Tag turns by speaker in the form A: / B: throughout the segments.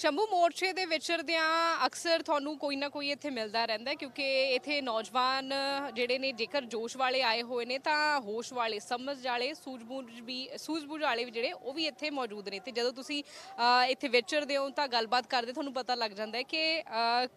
A: ਸ਼ੰਭੂ ਮੋਰਚੇ ਦੇ ਵਿਚਰਦਿਆਂ ਅਕਸਰ ਤੁਹਾਨੂੰ ਕੋਈ ਨਾ ਕੋਈ ਇੱਥੇ ਮਿਲਦਾ ਰਹਿੰਦਾ ਕਿਉਂਕਿ ਇੱਥੇ ਨੌਜਵਾਨ ਜਿਹੜੇ ਨੇ ਜੇਕਰ ਜੋਸ਼ ਵਾਲੇ ਆਏ ਹੋਏ ਨੇ ਤਾਂ ਹੋਸ਼ ਵਾਲੇ ਸਮਝ ਵਾਲੇ ਸੂਝਬੂਝ ਵੀ ਸੂਝਬੂਝ ਵਾਲੇ ਵੀ ਜਿਹੜੇ ਉਹ ਵੀ ਇੱਥੇ ਮੌਜੂਦ ਨੇ ਤੇ ਜਦੋਂ ਤੁਸੀਂ ਇੱਥੇ ਵਿਚਰਦੇ ਹੋ ਤਾਂ ਗੱਲਬਾਤ ਕਰਦੇ ਤੁਹਾਨੂੰ ਪਤਾ ਲੱਗ ਜਾਂਦਾ ਕਿ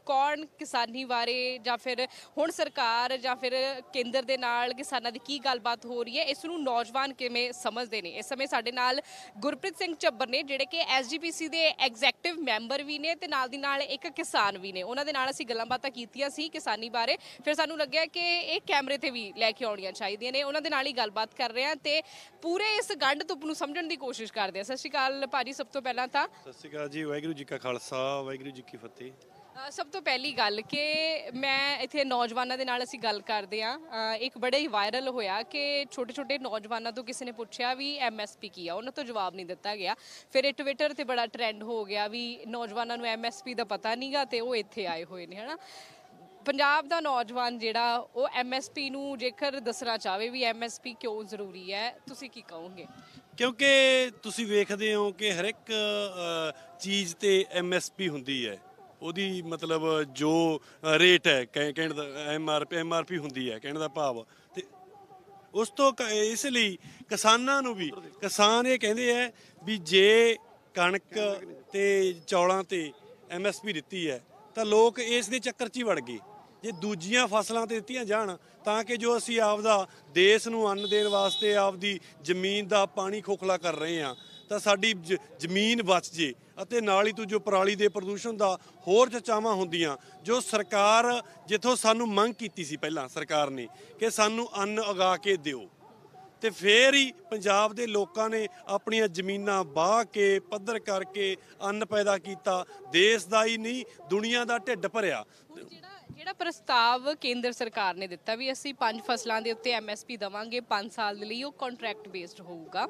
A: ਕੌਣ ਕਿਸਾਨੀ ਬਾਰੇ ਜਾਂ ਫਿਰ ਹੁਣ ਸਰਕਾਰ ਜਾਂ ਫਿਰ ਕੇਂਦਰ ਦੇ ਨਾਲ ਕਿਸਾਨਾਂ ਦੀ ਕੀ ਗੱਲਬਾਤ ਹੋ ਰਹੀ ਹੈ ਇਸ ਨੂੰ ਨੌਜਵਾਨ ਕਿਵੇਂ ਸਮਝਦੇ ਨੇ ਇਸ ਸਮੇਂ ਸਾਡੇ ਨਾਲ ਗੁਰਪ੍ਰੀਤ ਸਿੰਘ ਚੱਬਰ ਨੇ ਜਿਹੜੇ ਕਿ ਐਸਜੀਪੀਸੀ ਦੇ ਐਗਜ਼ੈਕਟਿਵ ਮੈਂਬਰ ਵੀ ਨੇ ਤੇ ਨਾਲ ਦੀ ਨਾਲ ਇੱਕ ਕਿਸਾਨ ਵੀ ਨੇ ਉਹਨਾਂ ਦੇ ਨਾਲ ਅਸੀਂ ਗੱਲਾਂ ਬਾਤਾਂ ਕੀਤੀਆਂ ਸੀ ਕਿਸਾਨੀ ਬਾਰੇ ਫਿਰ ਸਾਨੂੰ ਲੱਗਿਆ ਕਿ ਇਹ ਕੈਮਰੇ ਤੇ ਵੀ ਲੈ ਕੇ ਆਉਣੀਆਂ ਚਾਹੀਦੀਆਂ ਨੇ ਉਹਨਾਂ ਦੇ ਨਾਲ ਹੀ ਗੱਲਬਾਤ ਕਰ ਰਹੇ ਹਾਂ ਤੇ ਪੂਰੇ ਇਸ ਗੰਢ ਧੁੱਪ ਨੂੰ ਸਮਝਣ ਦੀ ਕੋਸ਼ਿਸ਼ ਕਰਦੇ ਹਾਂ ਸਤਿ ਸ਼੍ਰੀ ਅਕਾਲ ਭਾਜੀ ਸਭ ਤੋਂ ਪਹਿਲਾਂ ਤਾਂ
B: ਸਤਿ ਸ਼੍ਰੀ ਅਕਾਲ ਜੀ ਵਾਹਿਗੁਰੂ ਜੀ ਕਾ ਖਾਲਸਾ ਵਾਹਿਗੁਰੂ ਜੀ ਕੀ ਫਤਿਹ
A: ਸਭ ਤੋਂ ਪਹਿਲੀ ਗੱਲ ਕਿ ਮੈਂ ਇੱਥੇ ਨੌਜਵਾਨਾਂ ਦੇ ਨਾਲ ਅਸੀਂ ਗੱਲ ਕਰਦੇ ਆ ਇੱਕ ਬੜਾ ਹੀ ਵਾਇਰਲ ਹੋਇਆ ਕਿ ਛੋਟੇ ਛੋਟੇ ਨੌਜਵਾਨਾਂ ਤੋਂ ਕਿਸੇ ਨੇ ਪੁੱਛਿਆ ਵੀ ਐਮਐਸਪੀ ਕੀ ਆ ਉਹਨਾਂ ਤੋਂ ਜਵਾਬ ਨਹੀਂ ਦਿੱਤਾ ਗਿਆ ਫਿਰ ਇਹ ਟਵਿੱਟਰ ਤੇ ਬੜਾ ਟ੍ਰੈਂਡ ਹੋ ਗਿਆ ਵੀ ਨੌਜਵਾਨਾਂ ਨੂੰ ਐਮਐਸਪੀ ਦਾ ਪਤਾ ਨਹੀਂਗਾ ਤੇ ਉਹ ਇੱਥੇ ਆਏ ਹੋਏ ਨੇ ਹਨਾ ਪੰਜਾਬ ਦਾ ਨੌਜਵਾਨ ਜਿਹੜਾ ਉਹ ਐਮਐਸਪੀ ਨੂੰ ਜੇਕਰ ਦੱਸਣਾ ਚਾਹਵੇ ਵੀ ਐਮਐਸਪੀ ਕਿਉਂ ਜ਼ਰੂਰੀ ਹੈ ਤੁਸੀਂ ਕੀ ਕਹੋਗੇ
B: ਕਿਉਂਕਿ ਤੁਸੀਂ ਵੇਖਦੇ ਹੋ ਕਿ ਹਰ ਇੱਕ ਚੀਜ਼ ਤੇ ਐਮਐਸਪੀ ਹੁੰਦੀ ਹੈ ਉਹਦੀ ਮਤਲਬ ਜੋ ਰੇਟ ਹੈ ਕਹਿਣ ਦਾ M R P M R P ਹੁੰਦੀ ਹੈ ਕਹਿਣ ਦਾ ਭਾਵ ਤੇ ਉਸ ਤੋਂ ਇਸ ਲਈ ਕਿਸਾਨਾਂ ਨੂੰ ਵੀ ਕਿਸਾਨ ਇਹ ਕਹਿੰਦੇ ਐ ਵੀ ਜੇ ਕਣਕ ਤੇ ਚੌਲਾਂ ਤੇ ਐਮ ਐਸ ਪੀ ਦਿੱਤੀ ਹੈ ਤਾਂ ਲੋਕ ਇਸ ਦੇ ਚੱਕਰ 'ਚ ਹੀ ਵੜ ਗਏ ਜੇ ਦੂਜੀਆਂ ਫਸਲਾਂ ਤੇ ਦਿੱਤੀਆਂ ਜਾਣ ਤਾਂ ਕਿ ਜੋ ਅਸੀਂ ਆਪਦਾ ਦੇਸ਼ ਨੂੰ ਅੰਨ ਦੇਣ ਵਾਸਤੇ ਆਪਦੀ ਜ਼ਮੀਨ ਦਾ ਪਾਣੀ ਖੋਖਲਾ ਕਰ ਰਹੇ ਆਂ ਤਾਂ ਸਾਡੀ ਜ਼ਮੀਨ ਬਚ ਜੇ ਅਤੇ ਨਾਲ ਹੀ ਤੂੰ ਜੋ ਪਰਾਲੀ ਦੇ ਪ੍ਰਦੂਸ਼ਣ ਦਾ ਹੋਰ ਚਚਾਵਾ ਹੁੰਦੀਆਂ ਜੋ ਸਰਕਾਰ ਜਿੱਥੋਂ ਸਾਨੂੰ ਮੰਗ ਕੀਤੀ ਸੀ ਪਹਿਲਾਂ ਸਰਕਾਰ ਨੇ ਕਿ ਸਾਨੂੰ ਅੰਨ ਉਗਾ ਕੇ ਦਿਓ ਤੇ ਫੇਰ ਹੀ ਪੰਜਾਬ ਦੇ ਲੋਕਾਂ ਨੇ ਆਪਣੀਆਂ ਜ਼ਮੀਨਾਂ ਬਾਹ ਕੇ ਪੱਧਰ ਕਰਕੇ ਅੰਨ ਪੈਦਾ ਕੀਤਾ ਦੇਸ਼ ਦਾ ਹੀ ਨਹੀਂ ਦੁਨੀਆ ਦਾ ਢਿੱਡ ਭਰਿਆ
A: ਜਿਹੜਾ ਪ੍ਰਸਤਾਵ ਕੇਂਦਰ ਸਰਕਾਰ ਨੇ ਦਿੱਤਾ ਵੀ ਅਸੀਂ ਪੰਜ ਫਸਲਾਂ ਦੇ ਉੱਤੇ ਐਮਐਸਪੀ ਦਵਾਂਗੇ 5 ਸਾਲ ਦੇ ਲਈ ਉਹ ਕੰਟਰੈਕਟ ਬੇਸਡ ਹੋਊਗਾ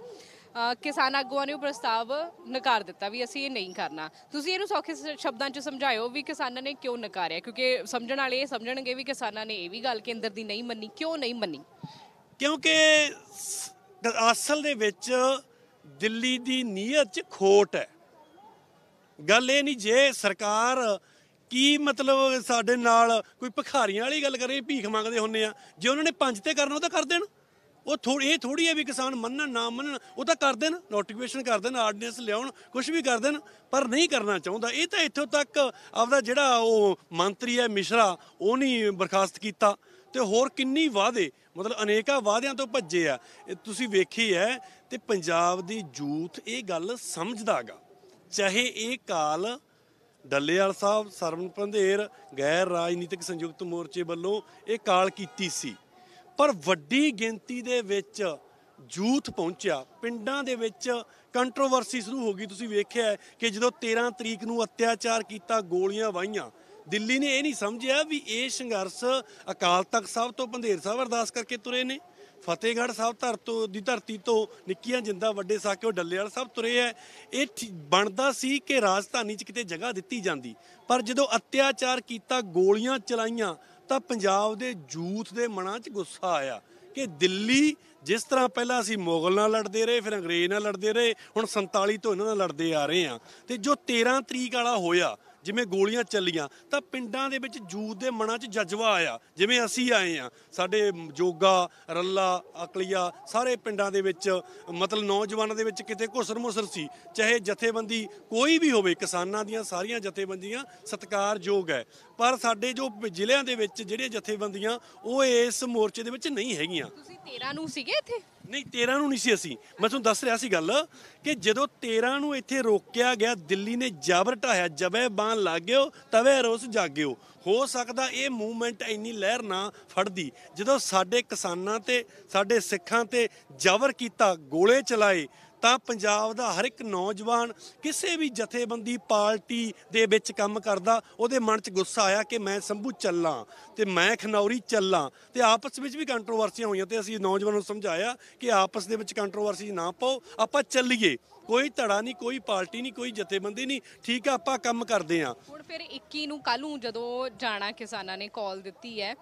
A: ਕਿਸਾਨ ਆਗੂਆਂ ਨੇ ਉਹ ਪ੍ਰਸਤਾਵ ਨਕਾਰ ਦਿੱਤਾ ਵੀ ਅਸੀਂ ਇਹ ਨਹੀਂ ਕਰਨਾ ਤੁਸੀਂ ਇਹਨੂੰ ਸੌਖੇ ਸ਼ਬਦਾਂ 'ਚ ਸਮਝਾਇਓ ਵੀ ਕਿਸਾਨਾਂ ਨੇ ਕਿਉਂ ਨਕਾਰਿਆ ਕਿਉਂਕਿ ਸਮਝਣ ਵਾਲੇ ਇਹ ਸਮਝਣਗੇ ਵੀ ਕਿਸਾਨਾਂ ਨੇ ਇਹ ਵੀ ਗੱਲ ਕੇਂਦਰ ਦੀ ਨਹੀਂ ਮੰਨੀ ਕਿਉਂ ਨਹੀਂ ਮੰਨੀ
B: ਕਿਉਂਕਿ ਅਸਲ ਦੇ ਵਿੱਚ ਦਿੱਲੀ ਦੀ ਨੀਅਤ 'ਚ ਖੋਟ ਹੈ ਗੱਲ ਇਹ ਨਹੀਂ ਜੇ ਸਰਕਾਰ ਕੀ ਮਤਲਬ ਸਾਡੇ ਨਾਲ ਕੋਈ ਭਖਾਰੀਆਂ ਵਾਲੀ ਗੱਲ ਕਰੇ ਭੀਖ ਮੰਗਦੇ ਹੁੰਨੇ ਆ ਜੇ ਉਹਨਾਂ ਨੇ ਪੰਜ ਤੇ ਕਰਨਾ ਉਹ ਤਾਂ ਕਰ ਦੇਣ ਉਹ ਥੋੜੀ ਇਹ ਥੋੜੀ ਹੈ ਵੀ ਕਿਸਾਨ ਮੰਨਣ ਨਾ ਮੰਨਣ ਉਹ ਤਾਂ ਕਰਦੇ ਨੇ ਨੋਟੀਫਿਕੇਸ਼ਨ ਕਰਦੇ ਨੇ ਆਰਡੀਨੈਂਸ ਲਿਆਉਣ ਕੁਝ ਵੀ ਕਰਦੇ ਨੇ ਪਰ ਨਹੀਂ ਕਰਨਾ ਚਾਹੁੰਦਾ ਇਹ ਤਾਂ ਇੱਥੋਂ ਤੱਕ ਆਪਦਾ ਜਿਹੜਾ ਉਹ ਮੰਤਰੀ ਹੈ ਮਿਸ਼ਰਾ ਉਹ ਨਹੀਂ ਬਰਖਾਸਤ ਕੀਤਾ ਤੇ ਹੋਰ ਕਿੰਨੀ ਵਾਅਦੇ ਮਤਲਬ ਅਨੇਕਾਂ ਵਾਅਦਿਆਂ ਤੋਂ ਭੱਜੇ ਆ ਤੁਸੀਂ ਵੇਖੀ ਹੈ ਤੇ ਪੰਜਾਬ ਦੀ ਜੂਥ ਇਹ ਗੱਲ ਸਮਝਦਾਗਾ ਚਾਹੇ ਇਹ ਕਾਲ ਡੱਲੇਵਾਲ ਸਾਹਿਬ ਸਰਵਨ ਪੰਧੇਰ ਗੈਰ ਰਾਜਨੀਤਿਕ ਸੰਯੁਕਤ ਮੋਰਚੇ ਵੱਲੋਂ ਇਹ ਕਾਲ ਕੀਤੀ ਸੀ ਪਰ ਵੱਡੀ ਗਿਣਤੀ ਦੇ ਵਿੱਚ ਜੂਥ ਪਹੁੰਚਿਆ ਪਿੰਡਾਂ ਦੇ ਵਿੱਚ ਕੰਟਰੋਵਰਸੀ ਸ਼ੁਰੂ ਹੋ ਗਈ ਤੁਸੀਂ ਵੇਖਿਆ ਕਿ ਜਦੋਂ 13 ਤਰੀਕ ਨੂੰ ਅਤਿਆਚਾਰ ਕੀਤਾ ਗੋਲੀਆਂ ਵਾਈਆਂ ਦਿੱਲੀ ਨੇ ਇਹ ਨਹੀਂ ਸਮਝਿਆ ਵੀ ਇਹ ਸੰਘਰਸ਼ ਅਕਾਲ ਤਖਤ ਸਾਹਿਬ ਤੋਂ ਪੰਧੇਰ ਸਾਹਿਬ ਅਰਦਾਸ ਕਰਕੇ ਤੁਰੇ ਨੇ ਫਤਿਹਗੜ੍ਹ ਸਾਹਿਬ ਧਰ ਤੋਂ ਦੀ ਧਰਤੀ ਤੋਂ ਨਿੱਕੀਆਂ ਜਿੰਦਾ ਵੱਡੇ ਸਾਕੇ ਉਹ ਡੱਲੇ ਵਾਲਾ ਸਾਹਿਬ ਤੁਰੇ ਐ ਇਹ ਬਣਦਾ ਸੀ ਕਿ ਰਾਜਧਾਨੀ 'ਚ ਕਿਤੇ ਜਗ੍ਹਾ ਦਿੱਤੀ ਜਾਂਦੀ ਪਰ ਜਦੋਂ ਅਤਿਆਚਾਰ ਕੀਤਾ ਗੋਲੀਆਂ ਚਲਾਈਆਂ ਤਾਂ ਪੰਜਾਬ ਦੇ ਯੂਥ ਦੇ ਮਨਾਂ 'ਚ ਗੁੱਸਾ ਆਇਆ ਕਿ ਦਿੱਲੀ ਜਿਸ ਤਰ੍ਹਾਂ ਪਹਿਲਾਂ ਅਸੀਂ ਮੁਗਲ ਨਾਲ ਲੜਦੇ ਰਹੇ ਫਿਰ ਅੰਗਰੇਜ਼ ਨਾਲ ਲੜਦੇ ਰਹੇ ਹੁਣ 47 ਤੋਂ ਇਹਨਾਂ ਨਾਲ ਲੜਦੇ ਆ ਰਹੇ ਆ ਤੇ ਜੋ 13 ਤਰੀਕ ਵਾਲਾ ਹੋਇਆ ਜਿਵੇਂ ਗੋਲੀਆਂ ਚੱਲੀਆਂ ਤਾਂ ਪਿੰਡਾਂ ਦੇ ਵਿੱਚ ਜੂਦ ਦੇ ਮਨਾਂ 'ਚ ਜਜ਼ਬਾ ਆਇਆ ਜਿਵੇਂ ਅਸੀਂ ਆਏ ਆ ਸਾਡੇ ਜੋਗਾ ਰੱਲਾ ਅਕਲੀਆ ਸਾਰੇ ਪਿੰਡਾਂ ਦੇ ਵਿੱਚ ਮਤਲਬ ਨੌਜਵਾਨਾਂ ਦੇ ਵਿੱਚ ਕਿਤੇ ਘੁਸਰ-ਮੁਸਰ ਸੀ ਚਾਹੇ ਜਥੇਬੰਦੀ ਕੋਈ ਵੀ ਹੋਵੇ ਕਿਸਾਨਾਂ ਦੀਆਂ ਸਾਰੀਆਂ ਜਥੇਬੰਦੀਆਂ ਸਤਕਾਰਯੋਗ ਹੈ ਪਰ ਸਾਡੇ ਜੋ ਜ਼ਿਲ੍ਹਿਆਂ ਦੇ ਵਿੱਚ ਜਿਹੜੀਆਂ ਜਥੇਬੰਦੀਆਂ ਉਹ ਇਸ ਮੋਰਚੇ ਦੇ ਵਿੱਚ ਨਹੀਂ ਹੈਗੀਆਂ ਤੁਸੀਂ
A: 13 ਨੂੰ ਸੀਗੇ ਇੱਥੇ ਨਹੀਂ 13
B: ਨੂੰ ਨਹੀਂ ਸੀ ਅਸੀਂ ਮੈਂ ਤੁਹਾਨੂੰ ਦੱਸ ਰਿਹਾ ਸੀ ਗੱਲ ਕਿ ਜਦੋਂ 13 ਨੂੰ ਇੱਥੇ ਰੋਕਿਆ ਗਿਆ ਦਿੱਲੀ ਨੇ ਜਬਰ ਢਾਇਆ ਜਬੇ ਬਾਣ ਲੱਗਿਓ ਤਵੇ ਰੋਸ ਜਾਗਿਓ ਹੋ ਸਕਦਾ ਇਹ ਮੂਵਮੈਂਟ ਇੰਨੀ ਲਹਿਰ ਨਾ ਫੜਦੀ ਜਦੋਂ ਸਾਡੇ ਕਿਸਾਨਾਂ ਤੇ ਸਾਡੇ ਸਿੱਖਾਂ ਤੇ ਜਬਰ ਕੀਤਾ ਗੋਲੇ ਚਲਾਏ ਤਾਂ ਪੰਜਾਬ ਦਾ ਹਰ ਇੱਕ ਨੌਜਵਾਨ ਕਿਸੇ ਵੀ ਜਥੇਬੰਦੀ ਪਾਰਟੀ ਦੇ ਵਿੱਚ ਕੰਮ ਕਰਦਾ ਉਹਦੇ ਮਨ 'ਚ ਗੁੱਸਾ ਆਇਆ ਕਿ ਮੈਂ ਸੰਭੂ ਚੱਲਾਂ ਤੇ ਮੈਂ ਖਨੌਰੀ ਚੱਲਾਂ ਤੇ ਆਪਸ ਵਿੱਚ ਵੀ ਕੰਟਰੋਵਰਸੀਆਂ ਹੋਈਆਂ ਤੇ ਅਸੀਂ ਨੌਜਵਾਨਾਂ ਨੂੰ ਸਮਝਾਇਆ ਕਿ ਆਪਸ ਦੇ ਵਿੱਚ ਕੰਟਰੋਵਰਸੀ ਨਾ ਪਾਓ ਆਪਾਂ ਚੱਲੀਏ ਕੋਈ ਧੜਾ ਨਹੀਂ ਕੋਈ ਪਾਰਟੀ ਨਹੀਂ ਕੋਈ ਜਥੇਬੰਦੀ ਨਹੀਂ ਠੀਕ ਆ ਆਪਾਂ ਕੰਮ ਕਰਦੇ ਆ
A: ਹੁਣ ਫਿਰ 21 ਨੂੰ ਕੱਲੂ ਜਦੋਂ ਜਾਣਾ ਕਿਸਾਨਾਂ ਨੇ ਕਾਲ ਦਿੱਤੀ ਹੈ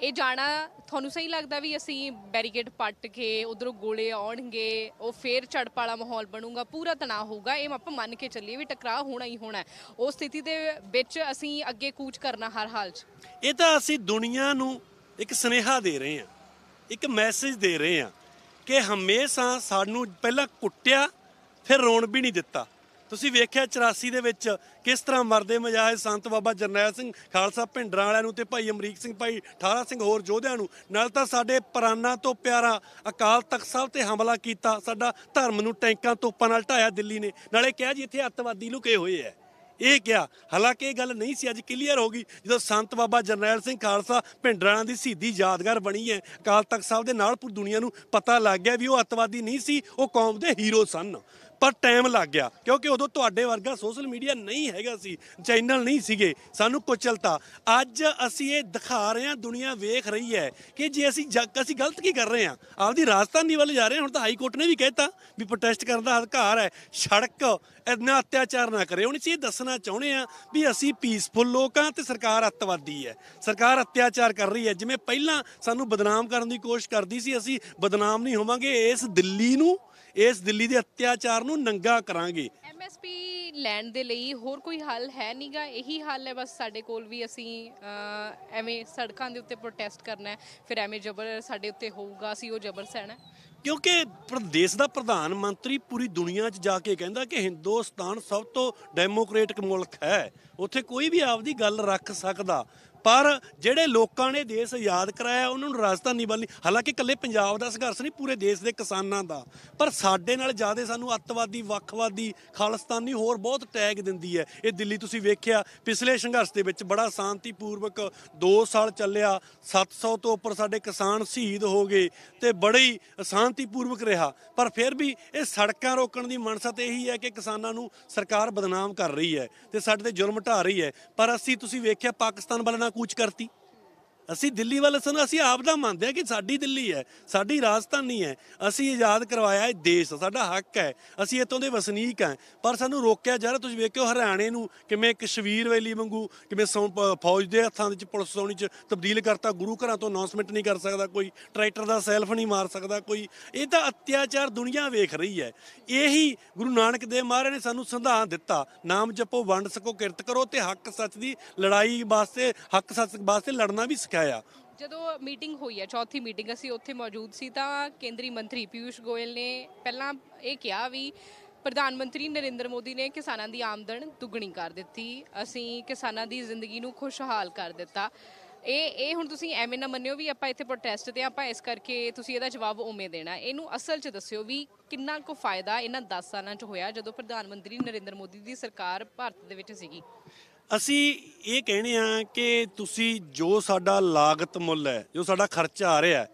A: ਇਹ ਜਾਣਾ ਤੁਹਾਨੂੰ ਸਹੀ ਲੱਗਦਾ ਵੀ ਅਸੀਂ ਬੈਰੀਕੇਡ ਪੱਟ ਕੇ ਉਧਰੋਂ ਗੋਲੇ ਆਉਣਗੇ ਉਹ ਫੇਰ ਚੜਪਾਲਾ ਮਾਹੌਲ ਬਣੂਗਾ ਪੂਰਾ ਤਣਾਅ ਹੋਊਗਾ ਇਹ ਆਪਾਂ ਮੰਨ ਕੇ ਚੱਲੀਏ ਵੀ ਟਕਰਾਅ ਹੋਣਾ ਹੀ ਹੋਣਾ ਉਹ ਸਥਿਤੀ ਦੇ ਵਿੱਚ ਅਸੀਂ ਅੱਗੇ ਕੂਚ ਕਰਨਾ ਹਰ ਹਾਲ 'ਚ
B: ਇਹ ਤਾਂ ਅਸੀਂ ਦੁਨੀਆ ਨੂੰ ਇੱਕ ਸਨੇਹਾ ਦੇ ਰਹੇ ਹਾਂ ਇੱਕ ਮੈਸੇਜ ਦੇ ਰਹੇ ਹਾਂ ਕਿ ਹਮੇਸ਼ਾ ਸਾਨੂੰ ਪਹਿਲਾਂ ਕੁੱਟਿਆ ਫਿਰ ਰੋਣ ਵੀ ਨਹੀਂ ਦਿੱਤਾ ਤੁਸੀਂ ਵੇਖਿਆ 84 ਦੇ ਵਿੱਚ ਕਿਸ ਤਰ੍ਹਾਂ ਮਰਦੇ ਮਜਾਹਦ ਸੰਤ ਬਾਬਾ ਜਰਨੈਲ ਸਿੰਘ ਖਾਲਸਾ ਭਿੰਡਰਾਂ ਵਾਲਿਆਂ ਨੂੰ ਤੇ ਭਾਈ ਅਮਰੀਕ ਸਿੰਘ ਭਾਈ 18 ਸਿੰਘ ਹੋਰ ਯੋਧਿਆਂ ਨੂੰ ਨਾਲ ਤਾਂ ਸਾਡੇ ਪ੍ਰਾਨਾ ਤੋਂ ਪਿਆਰਾ ਅਕਾਲ ਤਖਤ ਸਾਹਿਬ ਤੇ ਹਮਲਾ ਕੀਤਾ ਸਾਡਾ ਧਰਮ ਨੂੰ ਟੈਂਕਾਂ ਤੋਪਾਂ ਨਾਲ ਢਾਇਆ ਦਿੱਲੀ ਨੇ ਨਾਲੇ ਕਿਹਾ ਜੀ ਇੱਥੇ ਅੱਤਵਾਦੀ ਲੁਕੇ ਹੋਏ ਐ ਇਹ ਕਿਹਾ ਹਾਲਾਂਕਿ ਇਹ ਗੱਲ ਨਹੀਂ ਸੀ ਅੱਜ ਕਲੀਅਰ ਹੋ ਗਈ ਜਦੋਂ ਸੰਤ ਬਾਬਾ ਜਰਨੈਲ ਸਿੰਘ ਖਾਲਸਾ ਭਿੰਡਰਾਂ ਦੀ ਸਿੱਧੀ ਯਾਦਗਾਰ ਬਣੀ ਹੈ ਅਕਾਲ ਤਖਤ ਸਾਹਿਬ ਦੇ ਨਾਲ ਪੂਰੀ ਦੁਨੀਆ ਨੂੰ ਪਤਾ ਲੱਗ ਗਿਆ ਵੀ ਉਹ ਅੱਤਵਾਦੀ ਨਹੀਂ ਸੀ ਉਹ ਕੌਮ ਦੇ ਹੀਰੋ ਸਨ ਪਰ ਟਾਈਮ ਲੱਗ ਗਿਆ ਕਿਉਂਕਿ ਉਦੋਂ ਤੁਹਾਡੇ ਵਰਗਾ ਸੋਸ਼ਲ ਮੀਡੀਆ ਨਹੀਂ ਹੈਗਾ ਸੀ ਚੈਨਲ ਨਹੀਂ ਸੀਗੇ ਸਾਨੂੰ ਕੁਚਲਤਾ ਅੱਜ ਅਸੀਂ ਇਹ ਦਿਖਾ ਰਹੇ ਹਾਂ ਦੁਨੀਆ ਵੇਖ ਰਹੀ ਹੈ ਕਿ ਜੇ ਅਸੀਂ ਜੱਗ ਅਸੀਂ ਗਲਤ ਕੀ ਕਰ ਰਹੇ ਹਾਂ ਆਪਦੀ ਰਾਜਸਥਾਨੀ ਵੱਲ ਜਾ ਰਹੇ ਹੁਣ ਤਾਂ ਹਾਈ ਕੋਰਟ ਨੇ ਵੀ ਕਹਿਤਾ ਵੀ ਪ੍ਰੋਟੈਸਟ ਕਰਨ ਦਾ ਅਧਿਕਾਰ ਹੈ ਸੜਕ ਇੰਨਾ ਅਤਿਆਚਾਰ ਨਾ ਕਰੇ ਹੁਣ ਅਸੀਂ ਇਹ ਦੱਸਣਾ ਚਾਹੁੰਦੇ ਆ ਵੀ ਅਸੀਂ ਪੀਸਫੁਲ ਲੋਕ ਆ ਤੇ ਸਰਕਾਰ ਅੱਤਵਾਦੀ ਹੈ ਸਰਕਾਰ ਅਤਿਆਚਾਰ ਕਰ ਰਹੀ ਹੈ ਜਿਵੇਂ ਪਹਿਲਾਂ ਸਾਨੂੰ ਬਦਨਾਮ ਕਰਨ ਦੀ ਕੋਸ਼ਿਸ਼ ਕਰਦੀ ਸੀ ਅਸੀਂ ਬਦਨਾਮ ਨਹੀਂ ਹੋਵਾਂਗੇ ਇਸ ਦਿੱਲੀ ਨੂੰ ਇਸ ਦਿੱਲੀ ਦੇ ਅਤਿਆਚਾਰ ਨੂੰ ਨੰਗਾ ਕਰਾਂਗੇ ਐਮਐਸਪੀ
A: ਲੈਣ ਦੇ ਲਈ ਹੋਰ ਕੋਈ ਹੱਲ ਹੈ ਨਹੀਂਗਾ ਇਹੀ ਹੱਲ ਹੈ ਬਸ ਸਾਡੇ ਕੋਲ ਵੀ ਅਸੀਂ ਐਵੇਂ ਸੜਕਾਂ ਦੇ ਉੱਤੇ ਪ੍ਰੋਟੈਸਟ ਕਰਨਾ ਹੈ ਫਿਰ ਐਵੇਂ ਜ਼ਬਰ ਸਾਡੇ ਉੱਤੇ ਹੋਊਗਾ ਅਸੀਂ ਉਹ ਜ਼ਬਰ ਸਹਿਣਾ
B: ਕਿਉਂਕਿ ਪ੍ਰਦੇਸ਼ ਦਾ ਪ੍ਰਧਾਨ ਮੰਤਰੀ ਪੂਰੀ ਦੁਨੀਆ 'ਚ ਜਾ ਕੇ ਕਹਿੰਦਾ ਕਿ ਹਿੰਦੁਸਤਾਨ ਸਭ ਤੋਂ ਡੈਮੋਕ੍ਰੇਟਿਕ ਮੁਲਕ ਹੈ ਉੱਥੇ ਕੋਈ ਵੀ ਆਪਦੀ ਗੱਲ ਰੱਖ ਸਕਦਾ ਪਰ ਜਿਹੜੇ ਲੋਕਾਂ ਨੇ ਦੇਸ਼ ਆਜ਼ਾਦ ਕਰਾਇਆ ਉਹਨਾਂ ਨੂੰ ਰਾਜਧਾਨੀ ਬਣਨੀ ਹਾਲਾਂਕਿ ਇਕੱਲੇ ਪੰਜਾਬ ਦਾ ਸੰਘਰਸ਼ ਨਹੀਂ ਪੂਰੇ ਦੇਸ਼ ਦੇ ਕਿਸਾਨਾਂ ਦਾ ਪਰ ਸਾਡੇ ਨਾਲ ਜ਼ਿਆਦਾ ਸਾਨੂੰ ਅੱਤਵਾਦੀ ਵੱਖਵਾਦੀ ਖਾਲਸਤਾਨੀ ਹੋਰ ਬਹੁਤ ਟੈਗ ਦਿੰਦੀ ਹੈ ਇਹ ਦਿੱਲੀ ਤੁਸੀਂ ਵੇਖਿਆ ਪਿਛਲੇ ਸੰਘਰਸ਼ ਦੇ ਵਿੱਚ ਬੜਾ ਸ਼ਾਂਤੀਪੂਰਵਕ 2 ਸਾਲ ਚੱਲਿਆ 700 ਤੋਂ ਉੱਪਰ ਸਾਡੇ ਕਿਸਾਨ ਸ਼ਹੀਦ ਹੋ ਗਏ ਤੇ ਬੜੀ ਸ਼ਾਂਤੀਪੂਰਵਕ ਰਿਹਾ ਪਰ ਫਿਰ ਵੀ ਇਹ ਸੜਕਾਂ ਰੋਕਣ ਦੀ ਮਨਸਤ ਇਹੀ ਹੈ ਕਿ ਕਿਸਾਨਾਂ ਨੂੰ ਸਰਕਾਰ ਬਦਨਾਮ ਕਰ ਰਹੀ ਹੈ ਤੇ ਸਾਡੇ ਤੇ ਜ਼ੁਲਮ ਢਾ ਰਹੀ ਹੈ ਪਰ ਅਸੀਂ ਤੁਸੀਂ ਵੇਖਿਆ ਪਾਕਿਸਤਾਨ ਵੱਲ ਕੂਚ ਕਰਤੀ ਅਸੀਂ ਦਿੱਲੀ ਵਾਲੇ ਸਨ ਅਸੀਂ ਆਪ ਦਾ ਮੰਨਦੇ ਆ ਕਿ ਸਾਡੀ ਦਿੱਲੀ ਹੈ ਸਾਡੀ ਰਾਜਧਾਨੀ ਹੈ ਅਸੀਂ ਆਜ਼ਾਦ ਕਰਵਾਇਆ ਇਹ ਦੇਸ਼ ਸਾਡਾ ਹੱਕ ਹੈ ਅਸੀਂ ਇੱਥੋਂ ਦੇ ਵਸਨੀਕ ਹਾਂ ਪਰ ਸਾਨੂੰ ਰੋਕਿਆ ਜਾ ਰਿਹਾ ਤੁਸੀਂ ਵੇਖਿਓ ਹਰਿਆਣੇ ਨੂੰ ਕਿਵੇਂ ਕਸ਼ਮੀਰ ਵੈਲੀ ਵਾਂਗੂ ਕਿਵੇਂ ਫੌਜ ਦੇ ਹੱਥਾਂ ਵਿੱਚ ਪੁਲਿਸ ਸੌਣੀ ਚ ਤਬਦੀਲ ਕਰਤਾ ਗੁਰੂ ਘਰਾਂ ਤੋਂ ਅਨਾਉਂਸਮੈਂਟ ਨਹੀਂ ਕਰ ਸਕਦਾ ਕੋਈ ਟਰੈਕਟਰ ਦਾ ਸੈਲਫ ਨਹੀਂ ਮਾਰ ਸਕਦਾ ਕੋਈ ਇਹ ਤਾਂ ਅਤਿਆਚਾਰ ਦੁਨੀਆ ਵੇਖ ਰਹੀ ਹੈ ਇਹੀ ਗੁਰੂ ਨਾਨਕ ਦੇਵ ਮਹਾਰਾਜ ਨੇ ਸਾਨੂੰ ਸੰਧਾਨ ਦਿੱਤਾ ਨਾਮ ਜਪੋ ਵੰਡ ਸਕੋ ਕਿਰਤ ਕਰੋ ਤੇ ਹੱਕ ਸੱਚ ਦੀ ਲੜਾਈ ਵਾਸਤੇ ਹੱਕ ਸੱਚ ਵਾਸਤੇ ਲੜਨਾ ਵੀ ਸਿੱਖ ਕੇ
A: ਜਦੋਂ ਮੀਟਿੰਗ ਹੋਈ ਹੈ ਚੌਥੀ ਮੀਟਿੰਗ ਅਸੀਂ ਉੱਥੇ ਮੌਜੂਦ ਸੀ ਤਾਂ ਕੇਂਦਰੀ ਮੰਤਰੀ ਪਿਊਸ਼ ਗੋਇਲ ਨੇ ਪਹਿਲਾਂ ਇਹ ਕਿਹਾ ਵੀ ਪ੍ਰਧਾਨ ਮੰਤਰੀ ਨਰਿੰਦਰ ਮੋਦੀ ਨੇ ਕਿਸਾਨਾਂ ਦੀ ਆਮਦਨ ਦੁੱਗਣੀ ਕਰ ਦਿੱਤੀ ਅਸੀਂ ਕਿਸਾਨਾਂ ਦੀ ਜ਼ਿੰਦਗੀ ਨੂੰ ਖੁਸ਼ਹਾਲ ਕਰ ਦਿੱਤਾ ਇਹ ਇਹ ਹੁਣ ਤੁਸੀਂ ਐਵੇਂ ਨਾ ਮੰਨਿਓ ਵੀ ਆਪਾਂ ਇੱਥੇ ਪ੍ਰੋਟੈਸਟ ਤੇ ਆਪਾਂ ਇਸ ਕਰਕੇ ਤੁਸੀਂ ਇਹਦਾ ਜਵਾਬ ਉਵੇਂ ਦੇਣਾ ਇਹਨੂੰ ਅਸਲ 'ਚ ਦੱਸਿਓ ਵੀ ਕਿੰਨਾ ਕੁ ਫਾਇਦਾ ਇਹਨਾਂ 10 ਸਾਲਾਂ 'ਚ ਹੋਇਆ ਜਦੋਂ ਪ੍ਰਧਾਨ ਮੰਤਰੀ ਨਰਿੰਦਰ ਮੋਦੀ ਦੀ ਸਰਕਾਰ ਭਾਰਤ ਦੇ ਵਿੱਚ ਸੀਗੀ
B: ਅਸੀਂ ਇਹ ਕਹਿੰਦੇ ਆ ਕਿ ਤੁਸੀਂ ਜੋ ਸਾਡਾ ਲਾਗਤ ਮੁੱਲ ਹੈ ਜੋ ਸਾਡਾ ਖਰਚਾ ਆ ਰਿਹਾ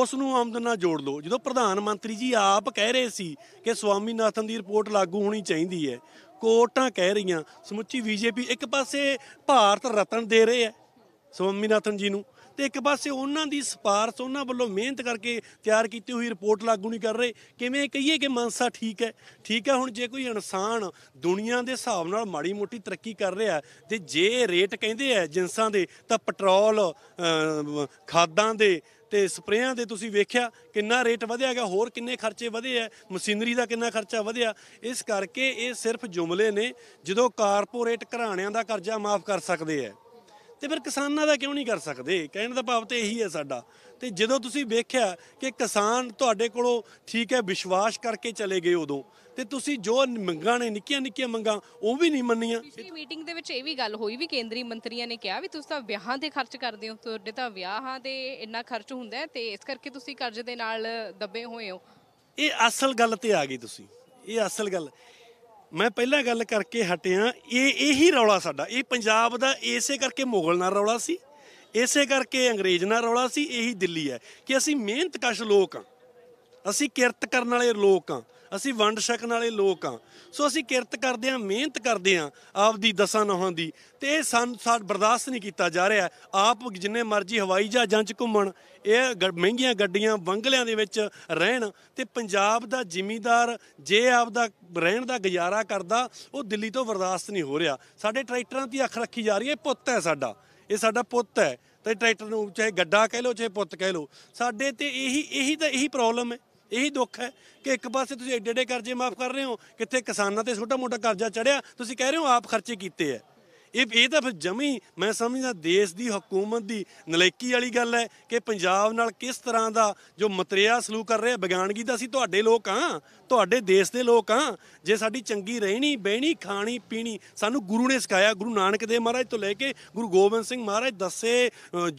B: ਉਸ ਨੂੰ ਆਮਦਨ ਨਾਲ ਜੋੜ ਲਓ ਜਦੋਂ ਪ੍ਰਧਾਨ ਮੰਤਰੀ ਜੀ ਆਪ ਕਹਿ ਰਹੇ ਸੀ ਕਿ ਨਾਥਨ ਦੀ ਰਿਪੋਰਟ ਲਾਗੂ ਹੋਣੀ ਚਾਹੀਦੀ ਹੈ ਕੋਰਟਾਂ ਕਹਿ ਰਹੀਆਂ ਸਮੁੱਚੀ ਬੀਜੇਪੀ ਇੱਕ ਪਾਸੇ ਭਾਰਤ ਰਤਨ ਦੇ ਰਹੇ ਹੈ ਨਾਥਨ ਜੀ ਨੂੰ ਤੇ ਇੱਕ ਪਾਸੇ ਉਹਨਾਂ ਦੀ ਸਪਾਰਸ ਉਹਨਾਂ ਵੱਲੋਂ ਮਿਹਨਤ ਕਰਕੇ ਤਿਆਰ ਕੀਤੀ ਹੋਈ ਰਿਪੋਰਟ ਲਾਗੂ ਨਹੀਂ ਕਰ ਰਹੇ ਕਿਵੇਂ ਕਹੀਏ ਕਿ ਮਨਸਾ ਠੀਕ ਹੈ ਠੀਕ ਹੈ ਹੁਣ ਜੇ ਕੋਈ ਇਨਸਾਨ ਦੁਨੀਆ ਦੇ ਹਿਸਾਬ ਨਾਲ ਮਾੜੀ ਮੋਟੀ ਤਰੱਕੀ ਕਰ ਰਿਹਾ ਤੇ ਜੇ ਰੇਟ ਕਹਿੰਦੇ ਆ ਜਿੰਸਾਂ ਦੇ ਤਾਂ ਪੈਟਰੋਲ ਖਾਦਾਂ ਦੇ ਤੇ ਸਪਰੇਆਂ ਦੇ ਤੁਸੀਂ ਵੇਖਿਆ ਕਿੰਨਾ ਰੇਟ ਵਧਿਆ ਗਿਆ ਹੋਰ ਕਿੰਨੇ ਖਰਚੇ ਵਧੇ ਆ ਮਸ਼ੀਨਰੀ ਦਾ ਕਿੰਨਾ ਖਰਚਾ ਵਧਿਆ ਇਸ ਕਰਕੇ ਇਹ ਸਿਰਫ ਜੁਮਲੇ ਨੇ ਜਦੋਂ ਕਾਰਪੋਰੇਟ ਘਰਾਣਿਆਂ ਦਾ ਕਰਜ਼ਾ ਮਾਫ ਕਰ ਸਕਦੇ ਆ ਤੇ ਫਿਰ ਕਿਸਾਨਾਂ ਦਾ ਕਿਉਂ ਨਹੀਂ ਕਰ ਸਕਦੇ ਕਹਿਣ ਦਾ ਭਾਵ ਤੇ ਇਹੀ ਹੈ ਸਾਡਾ ਤੇ ਜਦੋਂ ਤੁਸੀਂ ਵੇਖਿਆ ਕਿ ਕਿਸਾਨ ਤੁਹਾਡੇ ਕੋਲੋਂ ਠੀਕ ਹੈ ਵਿਸ਼ਵਾਸ ਕਰਕੇ ਚਲੇ ਗਏ ਉਦੋਂ ਤੇ ਤੁਸੀਂ ਜੋ ਮੰਗਾਂ ਨੇ ਨਿੱਕੀਆਂ ਨਿੱਕੀਆਂ ਮੰਗਾਂ ਉਹ ਵੀ ਨਹੀਂ ਮੰਨੀਆਂ ਪਿਛਲੀ
A: ਮੀਟਿੰਗ ਦੇ ਵਿੱਚ ਇਹ ਵੀ ਗੱਲ ਹੋਈ ਵੀ ਕੇਂਦਰੀ ਮੰਤਰੀਆਂ ਨੇ ਕਿਹਾ ਵੀ ਤੁਸੀਂ ਤਾਂ ਵਿਆਹਾਂ ਤੇ ਖਰਚ ਕਰਦੇ ਹੋ ਤੁਹਾਡੇ ਤਾਂ ਵਿਆਹਾਂ ਦੇ ਇੰਨਾ ਖਰਚ ਹੁੰਦਾ ਤੇ ਇਸ ਕਰਕੇ ਤੁਸੀਂ ਕਰਜ਼ੇ ਦੇ ਨਾਲ ਦੱਬੇ ਹੋਏ ਹੋ
B: ਇਹ ਅਸਲ ਗੱਲ ਤੇ ਆ ਗਈ ਤੁਸੀਂ ਇਹ ਅਸਲ ਗੱਲ ਮੈਂ ਪਹਿਲਾਂ ਗੱਲ ਕਰਕੇ ਹਟਿਆ ਇਹ ਇਹੀ ਰੌਲਾ ਸਾਡਾ ਇਹ ਪੰਜਾਬ ਦਾ ਇਸੇ ਕਰਕੇ ਮੁਗਲ ਨਾਲ ਰੌਲਾ ਸੀ ਇਸੇ ਕਰਕੇ ਅੰਗਰੇਜ਼ ਨਾਲ ਰੌਲਾ ਸੀ ਇਹੀ ਦਿੱਲੀ ਹੈ ਕਿ ਅਸੀਂ ਮਿਹਨਤਕਸ਼ ਲੋਕ ਆ ਅਸੀਂ ਕਿਰਤ ਕਰਨ ਵਾਲੇ ਲੋਕ ਆ ਅਸੀਂ ਵੰਡ ਸਕਣ ਵਾਲੇ ਲੋਕ ਆ ਸੋ ਅਸੀਂ ਕਿਰਤ ਕਰਦੇ ਆ ਮਿਹਨਤ ਕਰਦੇ ਆ ਆਪਦੀ ਦਸਾਂ ਨਹਾਂ ਦੀ ਤੇ ਇਹ ਸਾਨੂੰ ਸਾਡ ਬਰਦਾਸ਼ਤ ਨਹੀਂ ਕੀਤਾ ਜਾ ਰਿਹਾ ਆਪ ਜਿੰਨੇ ਮਰਜ਼ੀ ਹਵਾਈ ਜਹਾਜ਼ਾਂ 'ਚ ਘੁੰਮਣ ਇਹ ਮਹਿੰਗੀਆਂ ਗੱਡੀਆਂ ਬੰਗਲਿਆਂ ਦੇ ਵਿੱਚ ਰਹਿਣ ਤੇ ਪੰਜਾਬ ਦਾ ਜ਼ਿਮੀਦਾਰ ਜੇ ਆਪਦਾ ਰਹਿਣ ਦਾ ਗੁਜ਼ਾਰਾ ਕਰਦਾ ਉਹ ਦਿੱਲੀ ਤੋਂ ਬਰਦਾਸ਼ਤ ਨਹੀਂ ਹੋ ਰਿਹਾ ਸਾਡੇ ਟਰੈਕਟਰਾਂ 'ਤੇ ਅੱਖ ਰੱਖੀ ਜਾ ਰਹੀ ਹੈ ਪੁੱਤ ਹੈ ਸਾਡਾ ਇਹ ਸਾਡਾ ਪੁੱਤ ਹੈ ਤੇ ਟਰੈਕਟਰ ਨੂੰ ਚਾਹੇ ਗੱਡਾ ਕਹਿ ਲੋ ਚਾਹੇ ਪੁੱਤ ਕਹਿ ਲੋ ਸਾਡੇ ਤੇ ਇਹੀ ਇਹੀ ਤਾਂ ਇਹੀ ਪ੍ਰੋਬਲਮ ਹੈ ਇਹੀ ਦੁੱਖ ਹੈ ਕਿ ਇੱਕ ਪਾਸੇ ਤੁਸੀਂ ਏਡੇ ਏਡੇ ਕਰਜ਼ੇ ਮਾਫ ਕਰ ਰਹੇ ਹੋ ਕਿੱਥੇ ਕਿਸਾਨਾਂ ਤੇ ਛੋਟਾ ਮੋਟਾ ਕਰਜ਼ਾ ਚੜਿਆ ਤੁਸੀਂ ਕਹਿ ਰਹੇ ਹੋ ਆਪ ਖਰਚੇ ਕੀਤੇ ਆ ਇਹ ਇਹ ਤਾਂ ਫਿਰ ਜਮੀ ਮੈਂ ਸਮਝਦਾ ਦੇਸ਼ ਦੀ ਹਕੂਮਤ ਦੀ ਨਲੇਕੀ ਵਾਲੀ ਗੱਲ ਹੈ ਕਿ ਪੰਜਾਬ ਨਾਲ ਕਿਸ ਤਰ੍ਹਾਂ ਦਾ ਜੋ ਮਤਰੀਆ ਸਲੂਕ ਕਰ ਰਹੇ ਬਗਾਨਗੀ ਦਾ ਅਸੀਂ ਤੁਹਾਡੇ ਲੋਕ ਆ ਤੁਹਾਡੇ ਦੇਸ਼ ਦੇ ਲੋਕ ਆ ਜੇ ਸਾਡੀ ਚੰਗੀ ਰਹਿਣੀ ਬਹਿਣੀ ਖਾਣੀ ਪੀਣੀ ਸਾਨੂੰ ਗੁਰੂ ਨੇ ਸਿਖਾਇਆ ਗੁਰੂ ਨਾਨਕ ਦੇਵ ਮਹਾਰਾਜ ਤੋਂ ਲੈ ਕੇ ਗੁਰੂ ਗੋਬਿੰਦ ਸਿੰਘ ਮਹਾਰਾਜ ਦੱਸੇ